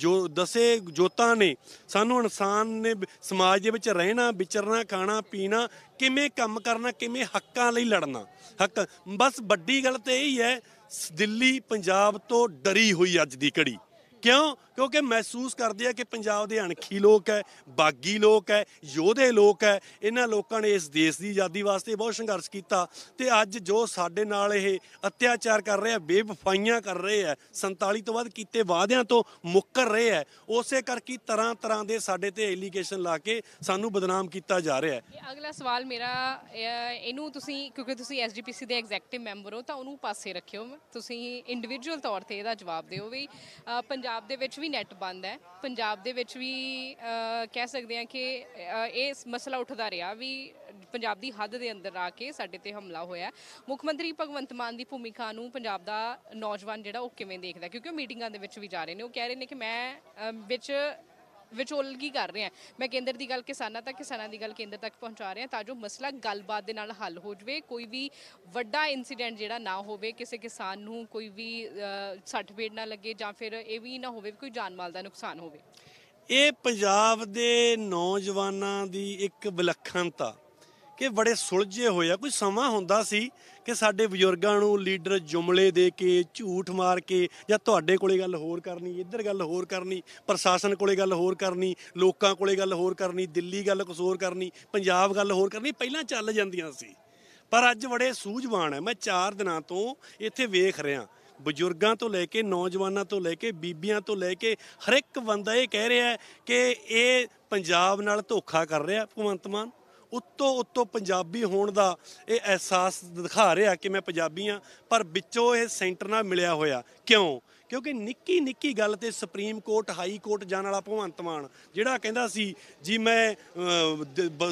B: ਜੋ ਦੱਸੇ ਜੋਤਾਂ ਨੇ ਸਾਨੂੰ ਇਨਸਾਨ ਨੇ ਸਮਾਜ ਦੇ ਵਿੱਚ ਰਹਿਣਾ ਵਿਚਰਨਾ ਖਾਣਾ ਪੀਣਾ ਕਿਵੇਂ ਕੰਮ ਕਰਨਾ ਕਿਵੇਂ ਹੱਕਾਂ ਲਈ ਲੜਨਾ ਹੱਕ ਬਸ ਵੱਡੀ ਗੱਲ ਤੇ ਇਹੀ ਹੈ ਦਿੱਲੀ ਪੰਜਾਬ ਤੋਂ ਡਰੀ ਹੋਈ ਅੱਜ ਦੀ ਕੜੀ ਕਿਉਂ ਕਿਉਂਕਿ ਮਹਿਸੂਸ ਕਰਦੇ ਆ ਕਿ ਪੰਜਾਬ ਦੇ ਅਣਖੀ ਲੋਕ ਹੈ ਬਾਗੀ ਲੋਕ ਹੈ ਯੋਧੇ ਲੋਕ ਹੈ ਇਹਨਾਂ ਲੋਕਾਂ ਨੇ ਇਸ ਦੇਸ਼ ਦੀ ਆਜ਼ਾਦੀ ਵਾਸਤੇ ਬਹੁਤ ਸੰਘਰਸ਼ ਕੀਤਾ ਤੇ ਅੱਜ ਜੋ ਸਾਡੇ ਨਾਲ ਇਹ ਅਤਿਆਚਾਰ ਕਰ ਰਹੇ ਆ ਬੇਵਫਾਈਆਂ ਕਰ ਰਹੇ ਆ 47 ਤੋਂ ਬਾਅਦ ਕੀਤੇ ਵਾਅਦਿਆਂ ਤੋਂ ਮੁੱਕਰ ਰਹੇ ਆ ਉਸੇ ਕਰਕੇ ਤਰ੍ਹਾਂ ਤਰ੍ਹਾਂ ਦੇ ਸਾਡੇ ਤੇ ਐਲੀਗੇਸ਼ਨ ਲਾ ਕੇ ਸਾਨੂੰ ਬਦਨਾਮ ਕੀਤਾ ਜਾ ਰਿਹਾ ਹੈ
A: ਅਗਲਾ ਸਵਾਲ ਮੇਰਾ ਇਹਨੂੰ ਤੁਸੀਂ ਕਿਉਂਕਿ ਤੁਸੀਂ ਐਸਜੀਪੀਸੀ ਦੇ ਐਗਜ਼ੈਕਟਿਵ ਮੈਂਬਰ ਹੋ ਤਾਂ ਉਹਨੂੰ ਪਾਸੇ ਰੱਖਿਓ ਤੁਸੀਂ ਇੰਡੀਵਿਜੂਅਲ ਤੌਰ ਤੇ ਇਹਦਾ ਜਵਾਬ ਦਿਓ ਵੀ ਪੰਜਾਬ ਪੰਜਾਬ ਦੇ ਵਿੱਚ ਵੀ ਨੈਟ ਬੰਦ ਹੈ ਪੰਜਾਬ ਦੇ ਵਿੱਚ ਵੀ ਕਹਿ ਸਕਦੇ ਆ ਕਿ ਇਹ ਮਸਲਾ ਉੱਠਦਾ ਰਿਹਾ ਵੀ ਪੰਜਾਬ ਦੀ ਹੱਦ ਦੇ ਅੰਦਰ ਆ ਕੇ ਸਾਡੇ ਤੇ ਹਮਲਾ ਹੋਇਆ ਮੁੱਖ ਮੰਤਰੀ ਭਗਵੰਤ ਮਾਨ ਦੀ ਭੂਮਿਕਾ ਨੂੰ ਪੰਜਾਬ ਦਾ ਨੌਜਵਾਨ ਜਿਹੜਾ ਉਹ ਕਿਵੇਂ ਦੇਖਦਾ ਕਿਉਂਕਿ ਉਹ ਮੀਟਿੰਗਾਂ ਦੇ ਵਿੱਚ ਵੀ ਜਾ ਰਹੇ ਨੇ ਉਹ ਕਹਿ ਰਹੇ ਨੇ ਕਿ ਮੈਂ ਵਿੱਚ ਵਿਚੋਲਗੀ ਕਰ ਰਹੇ ਆ ਮੈਂ ਕੇਂਦਰ ਦੀ ਗੱਲ ਕਿਸਾਨਾਂ ਤੱਕ ਕਿਸਾਨਾਂ ਦੀ ਗੱਲ ਕੇਂਦਰ ਤੱਕ ਪਹੁੰਚਾ ਰਹੇ ਆ ਤਾਂ ਜੋ ਮਸਲਾ ਗੱਲਬਾਤ ਦੇ ਨਾਲ ਹੱਲ ਹੋ ਜਵੇ ਕੋਈ ਵੀ ਵੱਡਾ ਇਨਸੀਡੈਂਟ ਜਿਹੜਾ ਨਾ ਹੋਵੇ ਕਿਸੇ ਕਿਸਾਨ ਨੂੰ ਕੋਈ ਵੀ ਸੱਟ ਫੇਟ ਨਾ ਲੱਗੇ ਜਾਂ ਫਿਰ ਇਹ ਵੀ ਨਾ ਹੋਵੇ ਕੋਈ ਜਾਨ ਮਾਲ ਦਾ ਨੁਕਸਾਨ ਹੋਵੇ
B: ਇਹ ਪੰਜਾਬ ਦੇ ਨੌਜਵਾਨਾਂ ਦੀ ਇੱਕ ਵਿਲੱਖਣਤਾ ਕਿ ਬੜੇ ਸੁਲਝੇ ਹੋਏ ਆ ਕੋਈ ਸਮਾਂ ਹੁੰਦਾ ਸੀ ਕਿ ਸਾਡੇ ਬਜ਼ੁਰਗਾਂ ਨੂੰ ਲੀਡਰ ਜੁਮਲੇ ਦੇ ਕੇ ਝੂਠ ਮਾਰ ਕੇ ਜਾਂ ਤੁਹਾਡੇ ਕੋਲੇ ਗੱਲ ਹੋਰ ਕਰਨੀ ਇੱਧਰ ਗੱਲ ਹੋਰ ਕਰਨੀ ਪ੍ਰਸ਼ਾਸਨ ਕੋਲੇ ਗੱਲ ਹੋਰ ਕਰਨੀ ਲੋਕਾਂ ਕੋਲੇ ਗੱਲ ਹੋਰ ਕਰਨੀ ਦਿੱਲੀ ਗੱਲ ਕਸੂਰ ਕਰਨੀ ਪੰਜਾਬ ਗੱਲ ਹੋਰ ਕਰਨੀ ਪਹਿਲਾਂ ਚੱਲ ਜਾਂਦੀਆਂ ਸੀ ਪਰ ਅੱਜ ਬੜੇ ਸੂਝਵਾਨ ਹੈ ਮੈਂ 4 ਦਿਨਾਂ ਤੋਂ ਇੱਥੇ ਵੇਖ ਰਿਹਾ ਬਜ਼ੁਰਗਾਂ ਤੋਂ ਲੈ ਕੇ ਨੌਜਵਾਨਾਂ ਤੋਂ ਲੈ ਕੇ ਬੀਬੀਆਂ ਤੋਂ ਲੈ ਕੇ ਹਰ ਇੱਕ ਬੰਦਾ ਇਹ ਕਹਿ ਰਿਹਾ ਕਿ ਇਹ ਪੰਜਾਬ ਨਾਲ ਧੋਖਾ ਕਰ ਰਿਹਾ ਭਗਵੰਤ ਮਾਨ ਉੱਤੋਂ ਉੱਤੋਂ ਪੰਜਾਬੀ ਹੋਣ ਦਾ ਇਹ ਅਹਿਸਾਸ ਦਿਖਾ ਰਿਹਾ ਕਿ ਮੈਂ ਪੰਜਾਬੀ ਆ ਪਰ ਵਿੱਚੋਂ ਇਹ ਸੈਂਟਰ ਨਾਲ ਮਿਲਿਆ ਹੋਇਆ ਕਿਉਂ ਕਿਉਂਕਿ ਨਿੱਕੀ ਨਿੱਕੀ ਗੱਲ ਤੇ ਸੁਪਰੀਮ ਕੋਰਟ ਹਾਈ ਕੋਰਟ ਜਾਣ ਵਾਲਾ ਭਵੰਤ ਮਾਨ ਜਿਹੜਾ ਕਹਿੰਦਾ ਸੀ ਜੀ ਮੈਂ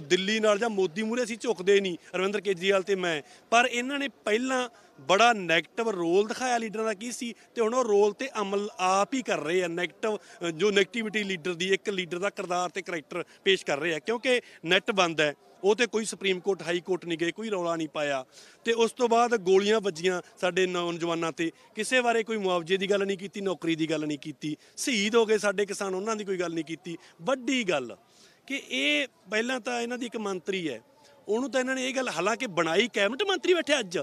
B: ਦਿੱਲੀ ਨਾਲ ਜਾਂ ਮੋਦੀ ਮੂਰੇ ਸੀ ਝੁਕਦੇ ਨਹੀਂ ਅਰਵਿੰਦਰ ਕੇਜਰੀਵਾਲ ਤੇ ਮੈਂ ਪਰ ਇਹਨਾਂ ਨੇ ਪਹਿਲਾਂ ਬੜਾ 네ਗੇਟਿਵ ਰੋਲ ਦਿਖਾਇਆ ਲੀਡਰਾਂ ਦਾ ਕੀ ਸੀ ਤੇ ਹੁਣ ਉਹ ਰੋਲ ਤੇ ਅਮਲ ਆਪ ਹੀ ਕਰ ਰਹੇ ਆ 네ਗੇਟਿਵ ਜੋ 네ਗੇਟਿਵਿਟੀ ਲੀਡਰ ਦੀ ਇੱਕ ਲੀਡਰ ਦਾ ਕਿਰਦਾਰ ਤੇ ਕੈਰੈਕਟਰ ਪੇਸ਼ ਕਰ ਰਹੇ ਆ ਕਿਉਂਕਿ ਨੈਟ ਬੰਦ ਹੈ ਉਹ ਤੇ ਕੋਈ ਸੁਪਰੀਮ ਕੋਰਟ ਹਾਈ ਕੋਰਟ ਨਹੀਂ ਗਏ ਕੋਈ ਰੌਲਾ ਨਹੀਂ ਪਾਇਆ ਤੇ ਉਸ ਤੋਂ ਬਾਅਦ ਗੋਲੀਆਂ ਵੱਜੀਆਂ ਸਾਡੇ ਨੌਜਵਾਨਾਂ ਤੇ ਕਿਸੇ ਬਾਰੇ ਕੋਈ ਮੁਆਵਜ਼ੇ ਦੀ ਗੱਲ ਨਹੀਂ ਕੀਤੀ ਨੌਕਰੀ ਦੀ ਗੱਲ ਨਹੀਂ ਕੀਤੀ ਸ਼ਹੀਦ ਹੋ ਗਏ ਸਾਡੇ ਕਿਸਾਨ ਉਹਨਾਂ ਦੀ ਕੋਈ ਗੱਲ ਨਹੀਂ ਕੀਤੀ ਵੱਡੀ ਗੱਲ ਕਿ ਇਹ ਪਹਿਲਾਂ ਤਾਂ ਇਹਨਾਂ ਦੀ ਇੱਕ ਮੰਤਰੀ ਹੈ ਉਹਨੂੰ ਤਾਂ ਇਹਨਾਂ ਨੇ ਇਹ ਗੱਲ ਹਾਲਾਂਕਿ ਬਣਾਈ ਕੈਬਨਿਟ ਮੰਤਰੀ ਬੈਠੇ ਅੱਜ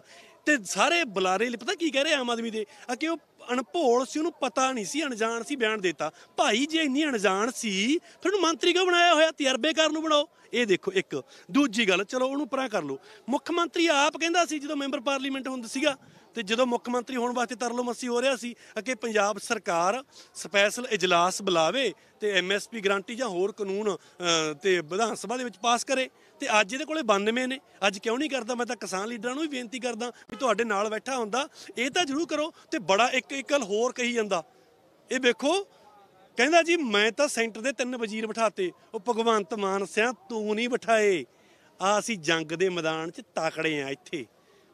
B: ਤੇ ਸਾਰੇ ਬੁਲਾਰੇ ਲਈ ਪਤਾ ਕੀ ਕਹਿ ਰਹੇ ਆਮ ਆਦਮੀ ਦੇ ਆ ਕਿ ਉਹ ਅਣਭੋਲ ਸੀ ਉਹਨੂੰ ਪਤਾ ਨਹੀਂ ਸੀ ਅਣਜਾਣ ਸੀ ਬਿਆਨ ਦਿੱਤਾ ਭਾਈ ਜੇ ਇੰਨੀ ਅਣਜਾਣ ਸੀ ਫਿਰ ਉਹਨੂੰ ਮੰਤਰੀ ਕਿਉਂ ਬਣਾਇਆ ਹੋਇਆ ਤਜਰਬੇਕਾਰ ਨੂੰ ਬਣਾਓ ਇਹ ਦੇਖੋ ਇੱਕ ਦੂਜੀ ਗੱਲ ਚਲੋ ਉਹਨੂੰ ਪਰਾਂ ਕਰ ਲਓ ਮੁੱਖ ਮੰਤਰੀ ਆਪ ਕਹਿੰਦਾ ਸੀ ਜਦੋਂ ਮੈਂਬਰ ਪਾਰਲੀਮੈਂਟ ਹੁੰਦਾ ਸੀਗਾ ਤੇ ਜਦੋਂ ਮੁੱਖ ਮੰਤਰੀ ਹੋਣ ਵਾਸਤੇ ਤਰਲੋ ਮੱਸੀ ਹੋ ਰਿਹਾ ਸੀ ਕਿ ਪੰਜਾਬ ਸਰਕਾਰ ਸਪੈਸ਼ਲ ਇਜਲਾਸ ਬੁਲਾਵੇ ਤੇ ਐਮਐਸਪੀ ਗਰੰਟੀ ਜਾਂ ਹੋਰ ਕਾਨੂੰਨ ਤੇ ਵਿਧਾਨ ਸਭਾ ਦੇ ਵਿੱਚ ਪਾਸ ਕਰੇ ਤੇ ਅੱਜ ਇਹਦੇ ਕੋਲੇ 92 ਨੇ ਅੱਜ ਕਿਉਂ ਨਹੀਂ ਕਰਦਾ ਮੈਂ ਤਾਂ ਕਿਸਾਨ ਲੀਡਰਾਂ ਨੂੰ ਵੀ ਬੇਨਤੀ ਕਰਦਾ ਵੀ ਤੁਹਾਡੇ ਨਾਲ ਬੈਠਾ ਹੁੰਦਾ ਇਹ ਤਾਂ ਜ਼ਰੂਰ ਕਰੋ ਤੇ ਬੜਾ ਇੱਕ ਇੱਕਲ ਹੋਰ ਕਹੀ ਜਾਂਦਾ ਇਹ ਵੇਖੋ ਕਹਿੰਦਾ ਜੀ ਮੈਂ ਤਾਂ ਸੈਂਟਰ ਦੇ ਤਿੰਨ ਵਜ਼ੀਰ ਬਿਠਾਤੇ ਉਹ ਭਗਵੰਤ ਮਾਨ ਸਿਆ ਤੂੰ ਨਹੀਂ ਬਿਠਾਏ ਆ ਅਸੀਂ ਜੰਗ ਦੇ ਮੈਦਾਨ 'ਚ ਤਾਕੜੇ ਆ ਇੱਥੇ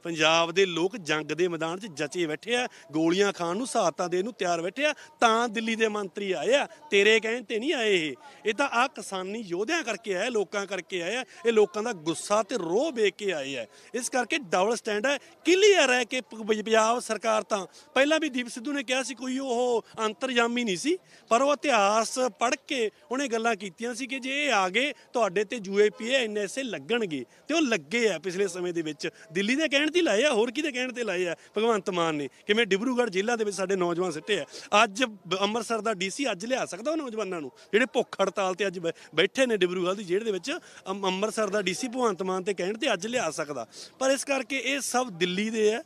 B: ਪੰਜਾਬ ਦੇ ਲੋਕ ਜੰਗ ਦੇ ਮੈਦਾਨ 'ਚ ਜਚੇ ਬੈਠੇ ਆ ਗੋਲੀਆਂ ਖਾਣ ਨੂੰ ਸਾਤਾਂ ਦੇ ਨੂੰ ਤਿਆਰ ਬੈਠੇ ਆ ਤਾਂ ਦਿੱਲੀ ਦੇ ਮੰਤਰੀ ਆਏ ਆ ਤੇਰੇ ਕਹਿਣ ਤੇ ਨਹੀਂ ਆਏ ਇਹ ਇਹ ਤਾਂ ਆ ਕਿਸਾਨੀ ਯੋਧਿਆਂ ਕਰਕੇ ਆਏ ਲੋਕਾਂ ਕਰਕੇ ਆਏ ਆ ਇਹ ਲੋਕਾਂ ਦਾ ਗੁੱਸਾ ਤੇ ਰੋਹ ਵੇਖ ਕੇ ਆਏ ਆ ਇਸ ਕਰਕੇ ਡਬਲ ਸਟੈਂਡ ਹੈ ਕਲੀਅਰ ਹੈ ਕਿ ਪੰਜਾਬ ਸਰਕਾਰ ਤਾਂ ਪਹਿਲਾਂ ਵੀ ਦੀਪ ਸਿੱਧੂ ਨੇ ਕਿਹਾ ਸੀ ਕੋਈ ਉਹ ਅੰਤਰਜਾਮੀ ਨਹੀਂ ਸੀ ਪਰ ਉਹ ਇਤਿਹਾਸ ਪੜ੍ਹ ਕੇ ਉਹਨੇ ਗੱਲਾਂ ਕੀਤੀਆਂ ਸੀ ਕਿ ਜੇ ਇਹ ਆ ਗਏ ਤੁਹਾਡੇ ਤੇ ਯੂਏਪੀਏ ਐਨਐਸਏ ਲੱਗਣਗੇ ਤੇ ਉਹ ਲੱਗੇ ਆ ਪਿਛਲੇ ਸਮੇਂ ਦੇ ਵਿੱਚ ਦਿੱਲੀ ਦੇ ਕਹਿਣ ਤੇ ਲਾਏ ਆ ਹੋਰ ਕਿਹਦੇ ਕਹਿਣ ਤੇ ਲਾਏ ਆ ਭਗਵੰਤ ਮਾਨ ਨੇ ਕਿਵੇਂ ਡਿਬਰੂਗੜ੍ਹ ਜ਼ਿਲ੍ਹਾ ਦੇ ਵਿੱਚ ਸਾਡੇ ਨੌਜਵਾਨ ਸਿੱਟੇ ਆ ਅੱਜ ਅੰਮ੍ਰਿਤਸਰ ਦਾ ਡੀਸੀ ਅੱਜ ਲਿਆ ਸਕਦਾ ਉਹ ਨੌਜਵਾਨਾਂ ਨੂੰ ਜਿਹੜੇ ਭੁੱਖ ਹੜਤਾਲ ਤੇ ਅੱਜ ਬੈਠੇ ਨੇ ਡਿਬਰੂਗੜ੍ਹ ਦੀ ਜਿਹੜੇ ਦੇ ਵਿੱਚ ਅੰਮ੍ਰਿਤਸਰ ਦਾ ਡੀਸੀ ਭਗਵੰਤ ਮਾਨ ਤੇ ਕਹਿਣ ਤੇ ਅੱਜ ਲਿਆ ਸਕਦਾ ਪਰ ਇਸ ਕਰਕੇ ਇਹ ਸਭ ਦਿੱਲੀ ਦੇ ਆ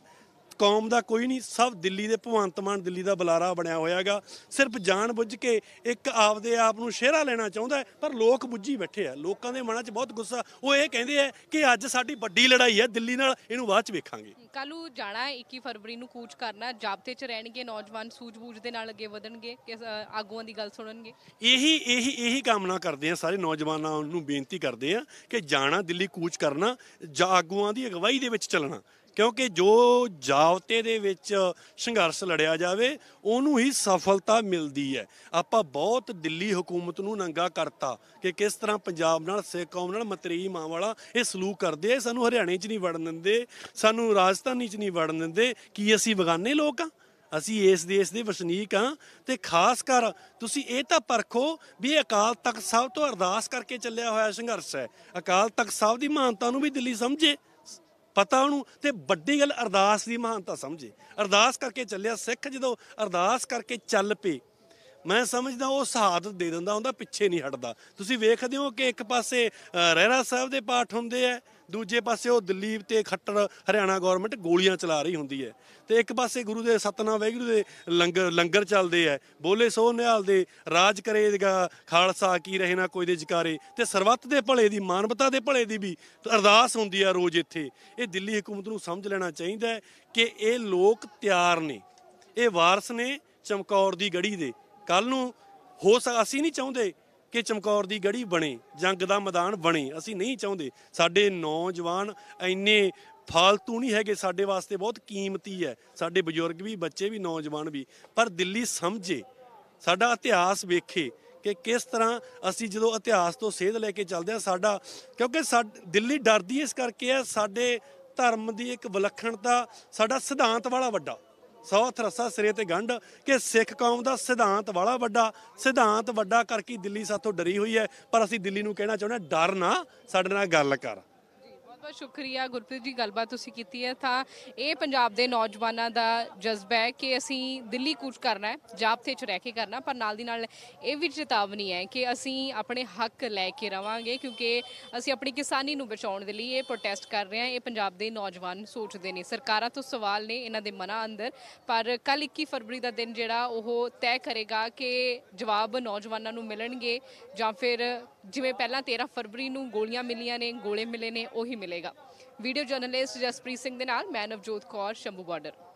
B: ਕੌਮ ਦਾ ਕੋਈ ਨਹੀਂ ਸਭ ਦਿੱਲੀ ਦੇ ਭਵੰਤ ਮਾਨ ਦਿੱਲੀ ਦਾ ਬੁਲਾਰਾ ਬਣਿਆ ਹੋਇਆਗਾ ਸਿਰਫ ਜਾਣ ਬੁੱਝ ਕੇ ਇੱਕ ਆਪਦੇ ਆਪ ਨੂੰ ਸ਼ੇਰਾ ਲੈਣਾ ਚਾਹੁੰਦਾ ਪਰ ਲੋਕ ਬੁੱਝੀ ਬੈਠੇ ਆ ਲੋਕਾਂ ਦੇ ਮਨਾਂ 'ਚ ਬਹੁਤ ਗੁੱਸਾ ਉਹ ਇਹ ਕਹਿੰਦੇ ਆ ਕਿ ਅੱਜ ਸਾਡੀ ਵੱਡੀ ਲੜਾਈ ਹੈ ਦਿੱਲੀ ਨਾਲ ਇਹਨੂੰ ਬਾਅਦ 'ਚ ਵੇਖਾਂਗੇ
A: ਕੱਲੂ ਜਾਣਾ 21 ਫਰਵਰੀ ਨੂੰ ਕੂਚ ਕਰਨਾ ਜਾਬਤੇ 'ਚ ਰਹਿਣਗੇ ਨੌਜਵਾਨ ਸੂਝ-ਬੂਝ ਦੇ ਨਾਲ ਅੱਗੇ ਵਧਣਗੇ ਕਿ ਆਗੂਆਂ ਦੀ ਗੱਲ ਸੁਣਨਗੇ
B: ਇਹੀ ਇਹੀ ਇਹੀ ਕਾਮਨਾ ਕਰਦੇ ਆ ਸਾਰੇ ਨੌਜਵਾਨਾਂ ਨੂੰ ਬੇਨਤੀ ਕਰਦੇ ਆ ਕਿ ਜਾਣਾ ਦਿੱਲੀ ਕੂਚ ਕਰਨਾ ਆਗੂਆਂ ਦੀ ਅਗਵਾਈ ਦੇ ਵਿੱਚ ਚੱਲਣਾ ਕਿਉਂਕਿ ਜੋ ਜਾਵਤੇ ਦੇ ਵਿੱਚ ਸੰਘਰਸ਼ ਲੜਿਆ ਜਾਵੇ ਉਹਨੂੰ ਹੀ ਸਫਲਤਾ ਮਿਲਦੀ ਹੈ ਆਪਾਂ ਬਹੁਤ ਦਿੱਲੀ ਹਕੂਮਤ ਨੂੰ ਨੰਗਾ ਕਰਤਾ ਕਿ ਕਿਸ ਤਰ੍ਹਾਂ ਪੰਜਾਬ ਨਾਲ ਸਿੱਖ ਕੌਮ ਨਾਲ ਮਤਰੀ ਮਾਂ ਵਾਲਾ ਇਹ ਸਲੂਕ ਕਰਦੇ ਆ ਸਾਨੂੰ ਹਰਿਆਣੇ 'ਚ ਨਹੀਂ ਵੜਨ ਦਿੰਦੇ ਸਾਨੂੰ ਰਾਜਸਥਾਨੀ 'ਚ ਨਹੀਂ ਵੜਨ ਦਿੰਦੇ ਕੀ ਅਸੀਂ ਬਗਾਨੇ ਲੋਕ ਆ ਅਸੀਂ ਇਸ ਦੇਸ਼ ਦੇ ਵਸਨੀਕ ਆ ਤੇ ਖਾਸ ਕਰ ਤੁਸੀਂ ਇਹ ਤਾਂ ਪਰਖੋ ਵੀ ਅਕਾਲ ਤਖਤ ਸਾਹਿਬ ਤੋਂ ਅਰਦਾਸ ਕਰਕੇ ਚੱਲਿਆ ਹੋਇਆ ਸੰਘਰਸ਼ ਹੈ ਅਕਾਲ ਤਖਤ ਸਾਹਿਬ ਦੀ ਮਾਨਤਾ ਨੂੰ ਵੀ ਦਿੱਲੀ ਸਮਝੇ ਪਤਾ ਉਹਨੂੰ ਤੇ ਵੱਡੀ ਗੱਲ ਅਰਦਾਸ ਦੀ ਮਹਾਨਤਾ ਸਮਝੇ ਅਰਦਾਸ ਕਰਕੇ ਚੱਲਿਆ ਸਿੱਖ ਜਦੋਂ ਅਰਦਾਸ ਕਰਕੇ ਚੱਲ ਪਏ ਮੈਂ ਸਮਝਦਾ ਉਹ ਸ਼ਹਾਦਤ ਦੇ ਦਿੰਦਾ ਹੁੰਦਾ ਪਿੱਛੇ ਨਹੀਂ ਹਟਦਾ ਤੁਸੀਂ ਵੇਖਦੇ ਹੋ ਕਿ ਇੱਕ ਪਾਸੇ ਰਹਿਰਾ ਸਾਹਿਬ ਦੇ ਪਾਠ ਹੁੰਦੇ ਆ ਦੂਜੇ ਪਾਸੇ ਉਹ ਦਿੱਲੀ ਤੇ ਖੱਟਰ ਹਰਿਆਣਾ ਗਵਰਨਮੈਂਟ ਗੋਲੀਆਂ ਚਲਾ ਰਹੀ ਹੁੰਦੀ ਹੈ ਤੇ ਇੱਕ ਪਾਸੇ ਗੁਰੂ ਦੇ ਸਤਨਾਮ ਵਾਹਿਗੁਰੂ ਦੇ ਲੰਗਰ ਲੰਗਰ ਚੱਲਦੇ ਐ ਬੋਲੇ ਸੋ ਨਿਹਾਲ ਦੇ ਰਾਜ ਕਰੇਗਾ ਖਾਲਸਾ ਕੀ ਰਹੇ ਨਾ ਕੋਈ ਦੇ ਜਕਾਰੇ ਤੇ ਸਰਵਤ ਦੇ ਭਲੇ ਦੀ ਮਾਨਵਤਾ ਦੇ ਭਲੇ ਦੀ ਵੀ ਅਰਦਾਸ ਹੁੰਦੀ ਆ ਰੋਜ਼ ਇੱਥੇ ਇਹ ਦਿੱਲੀ ਹਕੂਮਤ ਨੂੰ ਸਮਝ ਲੈਣਾ ਚਾਹੀਦਾ ਕਿ ਇਹ ਲੋਕ ਤਿਆਰ ਨੇ ਇਹ ਵਾਰਸ ਨੇ ਚਮਕੌਰ ਦੀ ਗੜੀ ਦੇ ਕੱਲ ਨੂੰ ਹੋ ਸਕਦਾ ਅਸੀਂ ਨਹੀਂ ਚਾਹੁੰਦੇ ਕਿ ਚਮਕੌਰ ਦੀ ਗੜੀ ਬਣੇ ਜੰਗ ਦਾ ਮੈਦਾਨ ਬਣੇ ਅਸੀਂ ਨਹੀਂ ਚਾਹੁੰਦੇ ਸਾਡੇ ਨੌਜਵਾਨ ਐਨੇ ਫਾਲਤੂ ਨਹੀਂ ਹੈਗੇ ਸਾਡੇ ਵਾਸਤੇ ਬਹੁਤ ਕੀਮਤੀ ਹੈ ਸਾਡੇ ਬਜ਼ੁਰਗ ਵੀ ਬੱਚੇ ਵੀ ਨੌਜਵਾਨ ਵੀ ਪਰ ਦਿੱਲੀ ਸਮਝੇ ਸਾਡਾ ਇਤਿਹਾਸ ਵੇਖੇ ਕਿ ਕਿਸ ਤਰ੍ਹਾਂ ਅਸੀਂ ਜਦੋਂ ਇਤਿਹਾਸ ਤੋਂ ਸੇਧ ਲੈ ਕੇ ਚੱਲਦੇ ਆ ਸਾਡਾ ਕਿਉਂਕਿ ਦਿੱਲੀ ਡਰਦੀ ਇਸ ਕਰਕੇ ਹੈ ਸਾਡੇ ਧਰਮ ਦੀ ਇੱਕ ਵਿਲੱਖਣਤਾ ਸਾਡਾ ਸਿਧਾਂਤ ਵਾਲਾ ਵੱਡਾ ਸੌ ਥਰਸਾ ਸਿਰੇ ਤੇ ਗੰਢ ਕਿ ਸਿੱਖ ਕੌਮ ਦਾ ਸਿਧਾਂਤ ਵਾਲਾ ਵੱਡਾ ਸਿਧਾਂਤ ਵੱਡਾ ਕਰਕੇ ਦਿੱਲੀ ਸਾਥੋਂ ਡਰੀ ਹੋਈ ਹੈ ਪਰ ਅਸੀਂ ਦਿੱਲੀ ਨੂੰ ਕਹਿਣਾ ਚਾਹੁੰਦੇ ਡਰ ਨਾ ਸਾਡੇ ਨਾਲ ਗੱਲ ਕਰ
A: ਬਹੁਤ ਸ਼ੁਕਰੀਆ ਗੁਰਪ੍ਰੀਤ ਜੀ ਗੱਲਬਾਤ ਤੁਸੀਂ ਕੀਤੀ ਹੈ ਤਾਂ ਇਹ ਪੰਜਾਬ ਦੇ ਨੌਜਵਾਨਾਂ ਦਾ ਜਜ਼ਬਾ ਹੈ ਕਿ ਅਸੀਂ ਦਿੱਲੀ ਕੂਚ ਕਰਨਾ ਹੈ ਜਾਬਤੇ 'ਚ ਰਹਿ ਕੇ ਕਰਨਾ ਪਰ ਨਾਲ ਦੀ ਨਾਲ ਇਹ ਵੀ ਚੇਤਾਵਨੀ ਹੈ ਕਿ ਅਸੀਂ ਆਪਣੇ ਹੱਕ ਲੈ ਕੇ ਰਵਾਂਗੇ ਕਿਉਂਕਿ ਅਸੀਂ ਆਪਣੀ ਕਿਸਾਨੀ ਨੂੰ ਬਚਾਉਣ ਦੇ ਲਈ ਇਹ ਪ੍ਰੋਟੈਸਟ ਕਰ ਰਹੇ ਹਾਂ ਇਹ ਪੰਜਾਬ ਦੇ ਨੌਜਵਾਨ ਸੋਚਦੇ ਨੇ ਸਰਕਾਰਾਂ ਤੋਂ ਸਵਾਲ ਨੇ ਇਹਨਾਂ ਦੇ ਮਨਾਂ ਅੰਦਰ ਪਰ ਕੱਲ 21 ਫਰਵਰੀ ਦਾ ਦਿਨ ਜਿਹੜਾ ਉਹ ਤੈਅ ਕਰੇਗਾ ਕਿ ਜਵਾਬ ਨੌਜਵਾਨਾਂ ਨੂੰ ਮਿਲਣਗੇ ਜਾਂ ਫਿਰ ਜਿਵੇਂ ਪਹਿਲਾਂ 13 ਫਰਵਰੀ ਨੂੰ ਗੋਲੀਆਂ ਮਿਲੀਆਂ ਨੇ ਗੋਲੇ ਮਿਲੇ ਨੇ ਉਹੀ ਮਿਲੇਗਾ ਵੀਡੀਓ ਜਰਨਲਿਸਟ ਜਸਪ੍ਰੀਤ ਸਿੰਘ ਦੇ ਨਾਲ ਮੈਂ ਨਵਜੋਤ ਕੌਰ ਸ਼ੰਭੂ ਬਾਰਡਰ